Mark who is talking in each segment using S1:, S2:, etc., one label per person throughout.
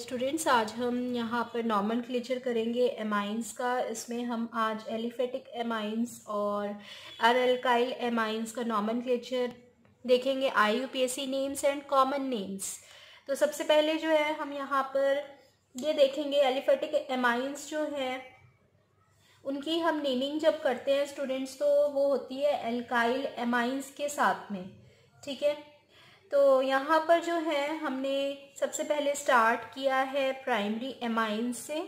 S1: students आज हम यहाँ पर नॉर्मल क्लेचर करेंगे एमाइंस का इसमें हम आज एलिफेटिक एमाइंस और अर एल्काइल एमाइंस का नॉर्मल क्लेचर देखेंगे I U P S C names and common names तो सबसे पहले जो है हम यहाँ पर ये देखेंगे एलिफेटिक एमाइंस जो है उनकी हम नेमिंग जब करते हैं स्टूडेंट्स तो वो होती है एल्काइल एमाइंस के साथ में ठीक है तो यहाँ पर जो है हमने सबसे पहले स्टार्ट किया है प्राइमरी एमाइंस से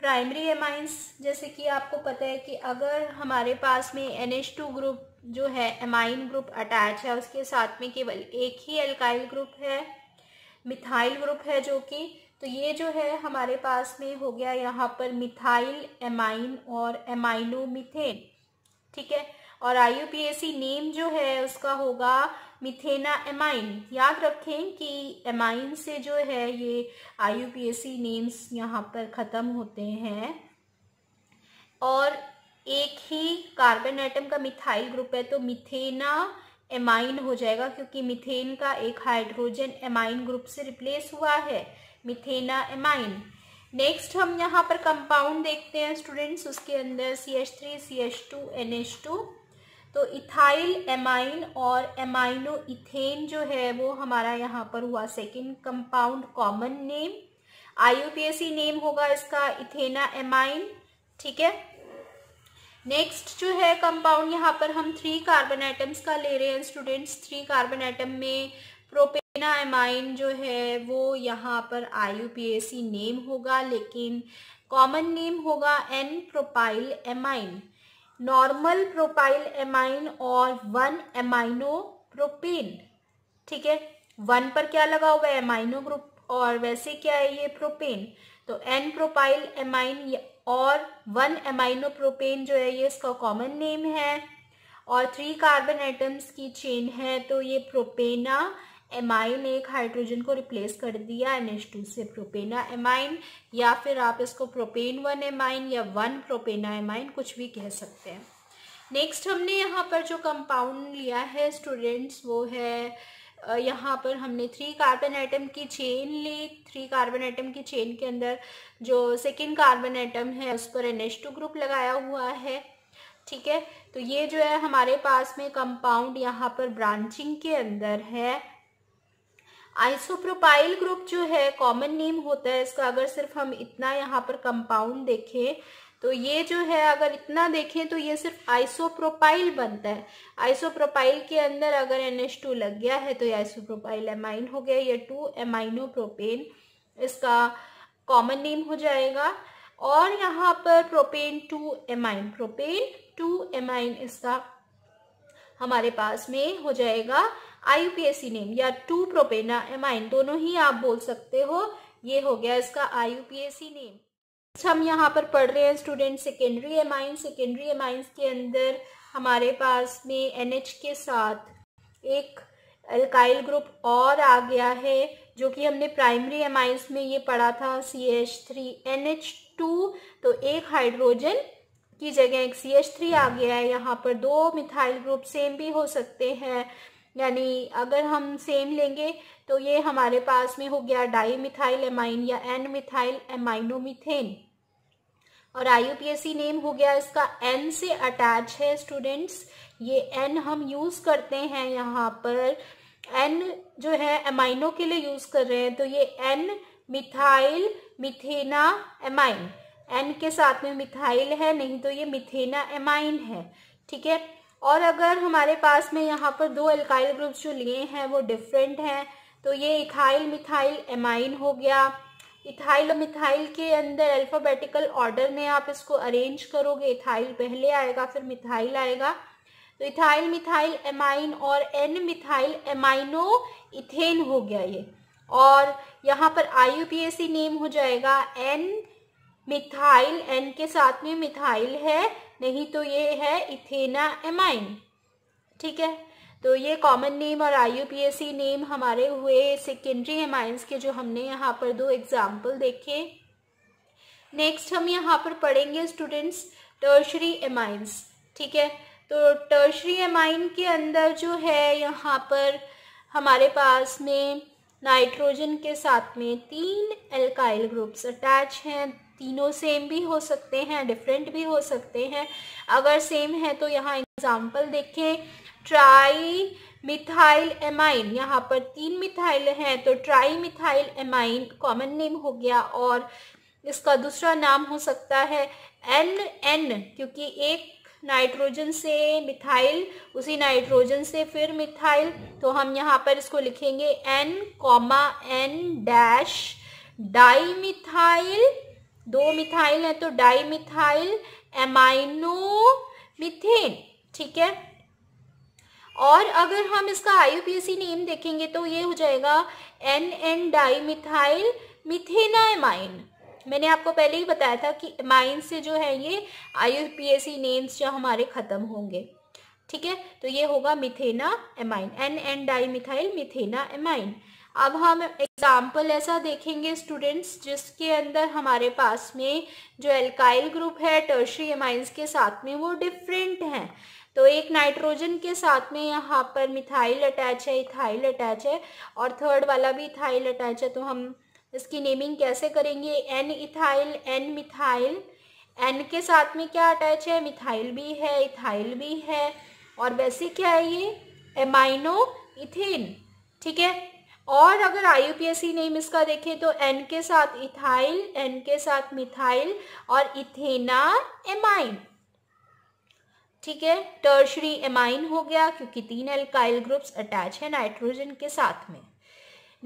S1: प्राइमरी एमाइंस जैसे कि आपको पता है कि अगर हमारे पास में एन टू ग्रुप जो है एमाइन ग्रुप अटैच है उसके साथ में केवल एक ही एल्काइल ग्रुप है मिथाइल ग्रुप है जो कि तो ये जो है हमारे पास में हो गया यहाँ पर मिथाइल एमाइन और एमाइनो मिथेन ठीक है और आई नेम जो है उसका होगा मिथेना एमाइन याद रखें कि एमाइन से जो है ये सी नेम्स यहाँ पर ख़त्म होते हैं और एक ही कार्बन एटम का मिथाइल ग्रुप है तो मिथेना एमाइन हो जाएगा क्योंकि मिथेन का एक हाइड्रोजन एमाइन ग्रुप से रिप्लेस हुआ है मिथेना एमाइन नेक्स्ट हम यहाँ पर कंपाउंड देखते हैं स्टूडेंट्स उसके अंदर C H three C H two N H two तो इथाइल एमाइन और एमाइनो इथेन जो है वो हमारा यहाँ पर हुआ second compound common name I name होगा इसका इथेना एमाइन ठीक है नेक्स्ट जो है कंपाउंड यहाँ पर हम थ्री कार्बन एटम्स का ले रहे हैं स्टूडेंट्स थ्री कार्बन एटम में प्रोपेना एमाइन जो है वो यहाँ पर आई नेम होगा लेकिन कॉमन नेम होगा N propyl amine normal propyl amine और वन एमाइनो प्रोपेन ठीक है वन पर क्या लगा हुआ है एमाइनो ग्रुप और वैसे क्या है ये प्रोपेन तो एन प्रोपाइल एमाइन और वन एमाइनो प्रोपेन जो है ये इसका कॉमन नेम है और थ्री कार्बन एटम्स की चेन है तो ये प्रोपेना एमाइन ने एक हाइड्रोजन को रिप्लेस कर दिया एन एच टू से प्रोपेना एमाइन या फिर आप इसको प्रोपेन वन एमाइन या वन प्रोपेना एमाइन कुछ भी कह सकते हैं नेक्स्ट हमने यहाँ पर जो कंपाउंड लिया है स्टूडेंट्स वो है यहाँ पर हमने थ्री कार्बन आइटम की चेन ली थ्री कार्बन आइटम की चेन के अंदर जो सेकेंड कार्बन आइटम है उस पर एन एच टू ग्रुप लगाया हुआ है ठीक है तो ये जो है हमारे पास में कंपाउंड यहाँ पर ब्रांचिंग के अंदर है आइसोप्रोपाइल ग्रुप जो है कॉमन नेम होता है इसका अगर सिर्फ हम इतना यहाँ पर कंपाउंड देखें तो ये जो है अगर इतना देखें तो ये सिर्फ आइसोप्रोपाइल बनता है आइसोप्रोपाइल के अंदर अगर टू लग गया है तो ये आइसोप्रोपाइल एमाइन हो गया या टू प्रोपेन इसका कॉमन नेम हो जाएगा और यहाँ पर propane two amine propane two amine इसका हमारे पास में हो जाएगा आई नेम या टू एमाइन दोनों ही आप बोल सकते हो ये हो गया इसका आई नेम अच्छा, हम यहाँ पर पढ़ रहे हैं student secondary amine secondary amines के अंदर हमारे पास में एन के साथ एक एल्काइल ग्रुप और आ गया है जो कि हमने प्राइमरी एमाइंस में ये पढ़ा था C H three N H two तो एक हाइड्रोजन की जगह एक सी एच थ्री आ गया है यहाँ पर दो मिथाइल ग्रुप सेम भी हो सकते हैं यानी अगर हम सेम लेंगे तो ये हमारे पास में हो गया डाई मिथाइल एमाइन या एन मिथाइल एमाइनोमिथेन और आई नेम हो गया इसका एन से अटैच है स्टूडेंट्स ये एन हम यूज़ करते हैं यहाँ पर एन जो है एमाइनो के लिए यूज़ कर रहे हैं तो ये N methyl methanamine N के साथ में मिथाइल है नहीं तो ये मिथेना एमाइन है ठीक है और अगर हमारे पास में यहाँ पर दो अल्काइल ग्रुप्स जो लिए हैं वो डिफरेंट हैं तो ये इथाइल मिथाइल एमाइन हो गया इथाइल और मिथाइल के अंदर अल्फ़ाबेटिकल ऑर्डर में आप इसको अरेंज करोगे इथाइल पहले आएगा फिर मिथाइल आएगा तो इथाइल मिथाइल एमाइन और एन मिथाइल एमाइनो इथेन हो गया ये और यहाँ पर आई नेम हो जाएगा एन मिथाइल एन के साथ में मिथाइल है नहीं तो ये है इथेना एमाइन ठीक है तो ये कॉमन नेम और आई नेम हमारे हुए सेकेंडरी एमाइंस के जो हमने यहाँ पर दो एग्जाम्पल देखे नेक्स्ट हम यहाँ पर पढ़ेंगे स्टूडेंट्स टर्शरी एमाइंस ठीक है तो टर्शरी एमाइन के अंदर जो है यहाँ पर हमारे पास में नाइट्रोजन के साथ में तीन एल्काइल ग्रुप्स अटैच हैं तीनों सेम भी हो सकते हैं डिफरेंट भी हो सकते हैं अगर सेम है तो यहाँ एग्जाम्पल देखें ट्राई मिथाइल एमाइन यहाँ पर तीन मिथाइल हैं तो trimethyl amine common name हो गया और इसका दूसरा नाम हो सकता है एन एन क्योंकि एक नाइट्रोजन से मिथाइल उसी नाइट्रोजन से फिर मिथाइल तो हम यहाँ पर इसको लिखेंगे N comma N dash dimethyl दो मिथाइल है तो डाई मिथाइल एमाइनो मिथेन ठीक है और अगर हम इसका आईयूपीएसी नेम देखेंगे तो ये हो जाएगा N N dimethyl methanamine मैंने आपको पहले ही बताया था कि एमाइन से जो है ये आईयूपीएसी नेम्स जो हमारे ख़त्म होंगे ठीक है तो ये होगा methanamine N N dimethyl methanamine अब हम एग्ज़ाम्पल ऐसा देखेंगे स्टूडेंट्स जिसके अंदर हमारे पास में जो एल्काइल ग्रुप है टर्शरी एमाइंस के साथ में वो डिफरेंट हैं तो एक नाइट्रोजन के साथ में यहाँ पर मिथाइल अटैच है इथाइल अटैच है और थर्ड वाला भी इथाइल अटैच है तो हम इसकी नेमिंग कैसे करेंगे N ethyl N methyl N के साथ में क्या अटैच है मिथाइल भी है इथाइल भी है और वैसे क्या है ये एमाइनो इथिन ठीक है और अगर आई यू नेम इसका देखें तो एन के साथ इथाइल एन के साथ मिथाइल और इथेना एमाइन ठीक है टर्शरी एमाइन हो गया क्योंकि तीन एल्काइल ग्रुप्स अटैच है नाइट्रोजन के साथ में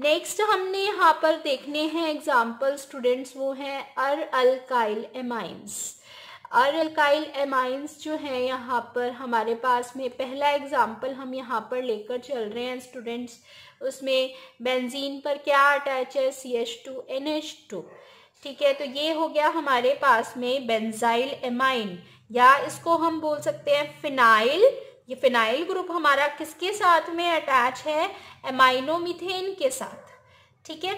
S1: नेक्स्ट हमने यहाँ पर देखने हैं एग्जाम्पल स्टूडेंट्स वो हैं aralkyl amines aralkyl amines जो हैं यहाँ पर हमारे पास में पहला एग्जाम्पल हम यहाँ पर लेकर चल रहे हैं स्टूडेंट्स उसमें बेंजीन पर क्या अटैच है C H two N H two ठीक है तो ये हो गया हमारे पास में बेंजाइल एमाइन या इसको हम बोल सकते हैं फिनाइल ये फिनाइल ग्रुप हमारा किसके साथ में अटैच है एमाइनोमिथेन के साथ ठीक है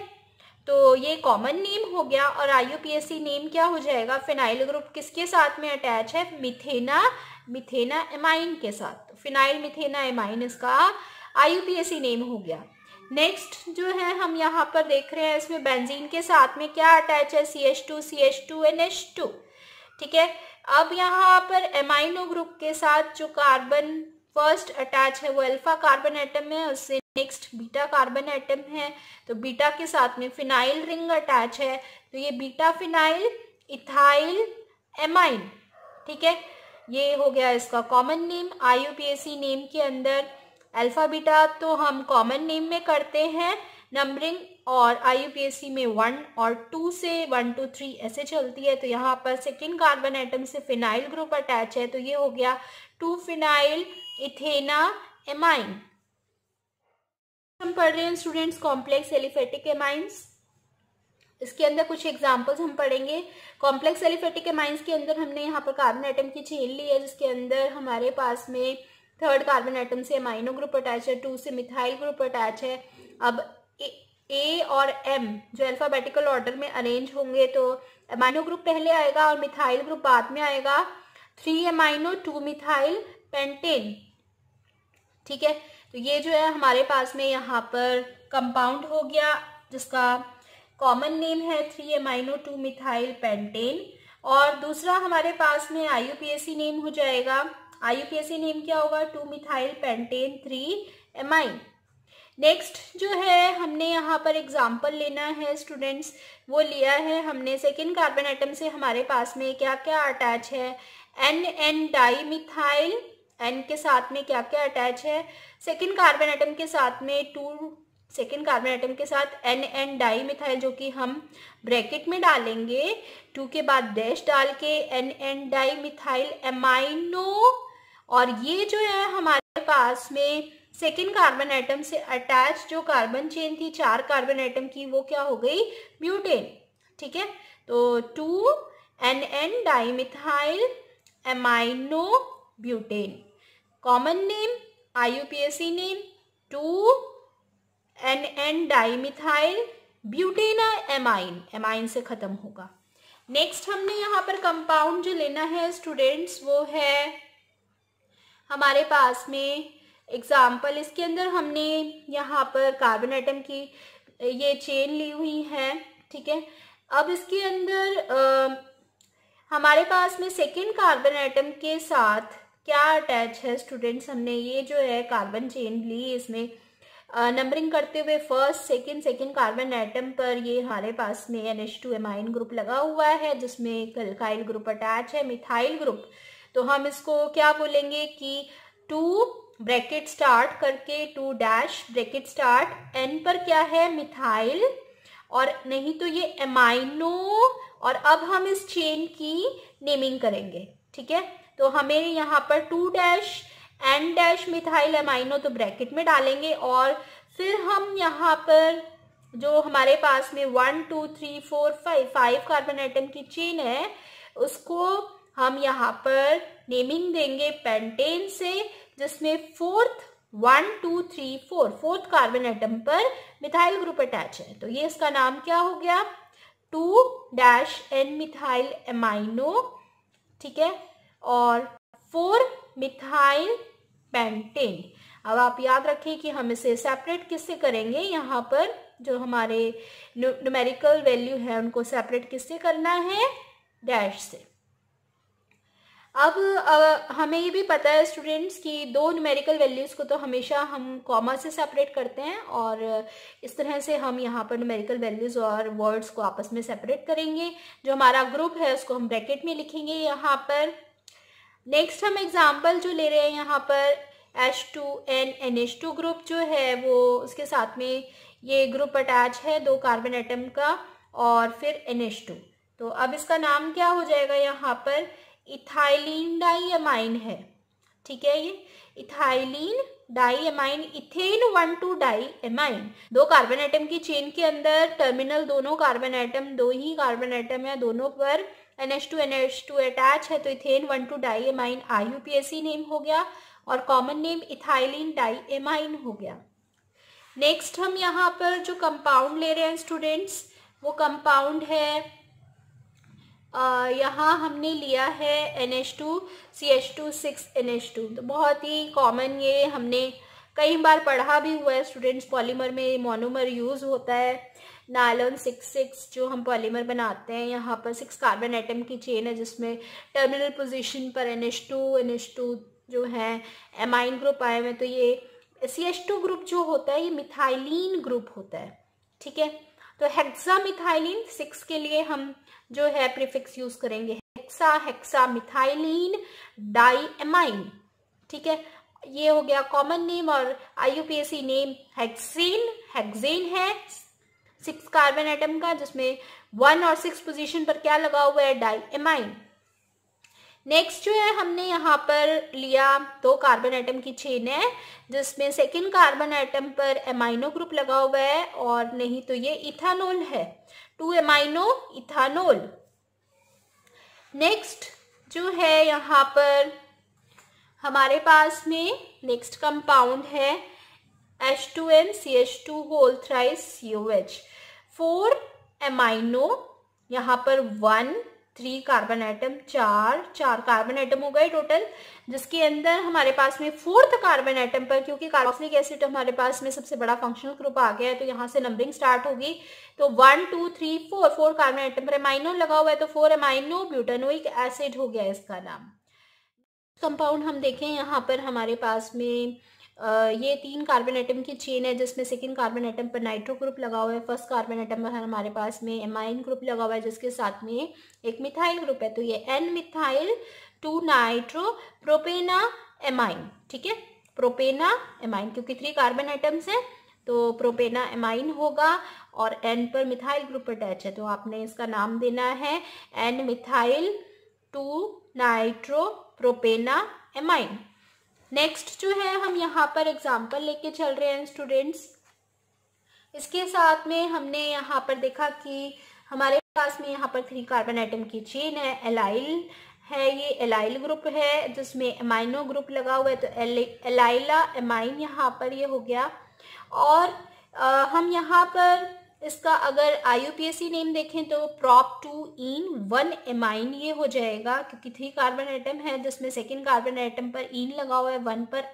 S1: तो ये कॉमन नेम हो गया और आईयूपीएससी नेम क्या हो जाएगा फिनाइल ग्रुप किसके साथ में अटैच है मिथेना मिथेना एमाइन के साथ फिनाइल मिथेना एमाइन इसका आई नेम हो गया नेक्स्ट जो है हम यहाँ पर देख रहे हैं इसमें बेंजीन के साथ में क्या अटैच है C H two C H two N H two ठीक है अब यहाँ पर एमाइनो ग्रुप के साथ जो कार्बन फर्स्ट अटैच है वो अल्फा कार्बन एटम है उससे नेक्स्ट बीटा कार्बन एटम है तो बीटा के साथ में फिनाइल रिंग अटैच है तो ये बीटा फिनाइल इथाइल एमाइन ठीक है ये हो गया इसका कॉमन नेम आई नेम के अंदर अल्फ़ा बीटा तो हम कॉमन नेम में करते हैं नंबरिंग और आई में वन और टू से वन टू थ्री ऐसे चलती है तो यहाँ पर सेकेंड कार्बन आइटम से फिनाइल ग्रुप अटैच है तो ये हो गया टू फिनाइल इथेना एमाइन हम पढ़ रहे हैं स्टूडेंट्स कॉम्प्लेक्स एलिफेटिक एमाइंस इसके अंदर कुछ एग्जाम्पल्स हम पढ़ेंगे कॉम्प्लेक्स एलिफेटिक एमाइंस के अंदर हमने यहाँ पर कार्बन आइटम की चेन ली है जिसके अंदर हमारे पास में थर्ड कार्बन एटम से एमाइनो ग्रुप अटैच है टू से मिथाइल ग्रुप अटैच है अब ए, ए और एम जो अल्फ़ाबेटिकल ऑर्डर में अरेंज होंगे तो अमाइनो ग्रुप पहले आएगा और मिथाइल ग्रुप बाद में आएगा three amino two methyl pentane ठीक है तो ये जो है हमारे पास में यहाँ पर कंपाउंड हो गया जिसका कॉमन नेम है three amino two methyl pentane और दूसरा हमारे पास में आई नेम हो जाएगा आईयूपीएसी नेम क्या होगा two methyl pentane three amine next जो है हमने यहाँ पर एग्जाम्पल लेना है स्टूडेंट्स वो लिया है हमने सेकेंड कार्बन आइटम से हमारे पास में क्या क्या अटैच है N N dimethyl N के साथ में क्या क्या अटैच है सेकेंड कार्बन आइटम के साथ में टू सेकेंड कार्बन आइटम के साथ एन एन डाई मिथाइल जो कि हम ब्रैकेट में डालेंगे टू के बाद डैश डाल के N N dimethyl amino और ये जो है हमारे पास में सेकेंड कार्बन एटम से अटैच जो कार्बन चेन थी चार कार्बन एटम की वो क्या हो गई ब्यूटेन ठीक है तो two N N dimethyl amino butane common name C name two N N dimethyl butanamine amine से ख़त्म होगा नेक्स्ट हमने यहाँ पर कंपाउंड जो लेना है स्टूडेंट्स वो है हमारे पास में एग्ज़ाम्पल इसके अंदर हमने यहाँ पर कार्बन एटम की ये चेन ली हुई है ठीक है अब इसके अंदर आ, हमारे पास में सेकेंड कार्बन एटम के साथ क्या अटैच है स्टूडेंट्स हमने ये जो है कार्बन चेन ली इसमें नंबरिंग करते हुए first second second carbon atom पर ये हमारे पास में N H two amine group लगा हुआ है जिसमें गलकाइल ग्रुप अटैच है मिथाइल ग्रुप तो हम इसको क्या बोलेंगे कि टू ब्रैकेट स्टार्ट करके two dash bracket start N पर क्या है मिथाइल और नहीं तो ये एमाइनो और अब हम इस चेन की नेमिंग करेंगे ठीक है तो हमें यहाँ पर two dash N dash methyl amino तो ब्रैकेट में डालेंगे और फिर हम यहाँ पर जो हमारे पास में one two three four five five carbon atom की चेन है उसको हम यहाँ पर नेमिंग देंगे पेंटेन से जिसमें fourth one two three four fourth carbon atom पर मिथाइल ग्रुप अटैच है तो ये इसका नाम क्या हो गया two dash N methyl amino ठीक है और फोर मिथाइल पेंटेन अब आप याद रखें कि हम इसे सेपरेट किससे करेंगे यहाँ पर जो हमारे न्यूमेरिकल वैल्यू है उनको सेपरेट किससे करना है डैश से अब आ, हमें ये भी पता है स्टूडेंट्स कि दो न्यूमेरिकल वैल्यूज़ को तो हमेशा हम कॉमा से सेपरेट करते हैं और इस तरह से हम यहाँ पर न्यूमेरिकल वैल्यूज़ और वर्ड्स को आपस में सेपरेट करेंगे जो हमारा ग्रुप है उसको हम ब्रैकेट में लिखेंगे यहाँ पर नेक्स्ट हम एग्जाम्पल जो ले रहे हैं यहाँ पर H two N N H two group जो है वो उसके साथ में ये ग्रुप अटैच है दो कार्बन एटम का और फिर एन एच टू तो अब इसका नाम क्या हो जाएगा यहाँ पर इथाइलिन डाईएमाइन है ठीक है ये ethylene diamine ethane one two diamine दो कार्बन एटम की चेन के अंदर टर्मिनल दोनों कार्बन एटम दो ही कार्बन एटम है दोनों पर NH2 NH2 अटैच है तो ethane one two diamine IUPAC name हो गया और कॉमन नेम इथाइलिन डाईएमाइन हो गया नेक्स्ट हम यहाँ पर जो कंपाउंड ले रहे हैं स्टूडेंट्स वो कंपाउंड है यहाँ हमने लिया है N H two C H two six N H two तो बहुत ही कॉमन ये हमने कई बार पढ़ा भी हुआ है स्टूडेंट्स पॉलीमर में मोनोमर यूज़ होता है नायलॉन सिक्स सिक्स जो हम पॉलीमर बनाते हैं यहाँ पर सिक्स कार्बन एटम की चेन है जिसमें टर्मिनल पोजीशन पर N H two N H two जो है एमाइन ग्रुप आए हुए तो ये सी एच टू ग्रुप जो होता है ये मिथाइलिन ग्रुप होता है ठीक है तो हेक्सा मिथाइलिन सिक्स के लिए हम जो है प्रीफिक्स यूज करेंगे hexa hexamethylene diamine ठीक है ये हो गया कॉमन नेम और आईयूपीएसी नेम हेक्सिन हेक्सेन है सिक्स कार्बन एटम का जिसमें वन और सिक्स पोजीशन पर क्या लगा हुआ है डाई एमाइन नेक्स्ट जो है हमने यहाँ पर लिया दो कार्बन एटम की चेन है जिसमें सेकेंड कार्बन एटम पर एमाइनो ग्रुप लगा हुआ है और नहीं तो ये इथानोल है टू एमाइनो इथानोल नेक्स्ट जो है यहाँ पर हमारे पास में नेक्स्ट कंपाउंड है H two N C H two whole thrice C O H four amino यहाँ पर वन थ्री कार्बन एटम चार चार कार्बन एटम हो गए टोटल जिसके अंदर हमारे पास में फोर्थ कार्बन एटम पर क्योंकि कार्बोक्सिलिक एसिड हमारे पास में सबसे बड़ा फंक्शनल ग्रुप आ गया है तो यहाँ से नंबरिंग स्टार्ट होगी तो one two three four four carbon atom पर एमाइनो लगा हुआ है तो फोर एमाइनो ब्यूटेनोइक एसिड हो गया इसका नाम कंपाउंड हम देखें यहाँ पर हमारे पास में ये तीन कार्बन आइटम की चेन है जिसमें सेकेंड कार्बन आइटम पर नाइट्रो ग्रुप लगा हुआ है फर्स्ट कार्बन आइटम पर हमारे पास में एमाइन ग्रुप लगा हुआ है जिसके साथ में एक मिथाइल ग्रुप है तो ये N methyl two nitro propanamine ठीक है प्रोपेना एमाइन क्योंकि थ्री कार्बन आइटम्स हैं तो प्रोपेना एमाइन होगा और एन पर मिथाइल ग्रुप अटैच है तो आपने इसका नाम देना है N methyl two nitro propanamine next जो है हम यहाँ पर एग्जाम्पल लेके चल रहे हैं स्टूडेंट्स इसके साथ में हमने यहाँ पर देखा कि हमारे पास में यहाँ पर थ्री कार्बन आइटम की चेन है एलाइल है ये एलाइल ग्रुप है जिसमें एमाइनो ग्रुप लगा हुआ है तो एलाइला एमाइन यहाँ पर ये यह हो गया और आ, हम यहाँ पर इसका अगर आई नेम देखें तो prop two en one amine ये हो जाएगा क्योंकि थ्री कार्बन आइटम है जिसमें सेकेंड कार्बन आइटम पर इन लगा हुआ है वन पर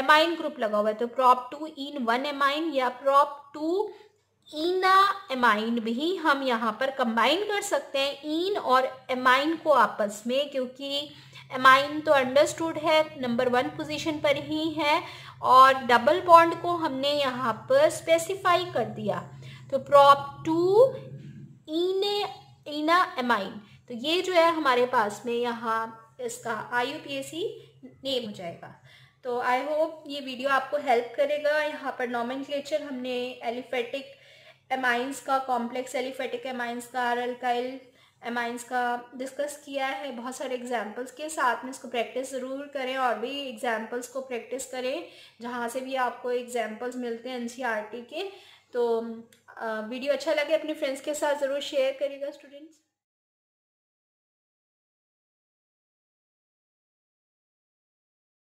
S1: एमाइन ग्रुप लगा हुआ है तो prop two en one amine या प्रॉप टू इना एमाइन भी हम यहाँ पर कंबाइन कर सकते हैं इन और एमाइन को आपस में क्योंकि एमाइन तो अंडरस्टूड है नंबर वन पोजीशन पर ही है और डबल बॉन्ड को हमने यहाँ पर स्पेसिफाई कर दिया तो प्रॉप टू इने इना एमाइन तो ये जो है हमारे पास में यहाँ इसका आई नेम हो जाएगा तो आई होप ये वीडियो आपको हेल्प करेगा यहाँ पर नॉमन हमने एलिफेटिक एमाइंस का कॉम्प्लेक्स एलिफेटिक एमाइंस का अल्काइल एमाइंस का डिस्कस किया है बहुत सारे एग्जाम्पल्स के साथ में इसको प्रैक्टिस ज़रूर करें और भी एग्जाम्पल्स को प्रैक्टिस करें जहाँ से भी आपको एग्जाम्पल्स मिलते हैं एन e के तो वीडियो अच्छा लगे अपने फ्रेंड्स के साथ ज़रूर शेयर करिएगा स्टूडेंट्स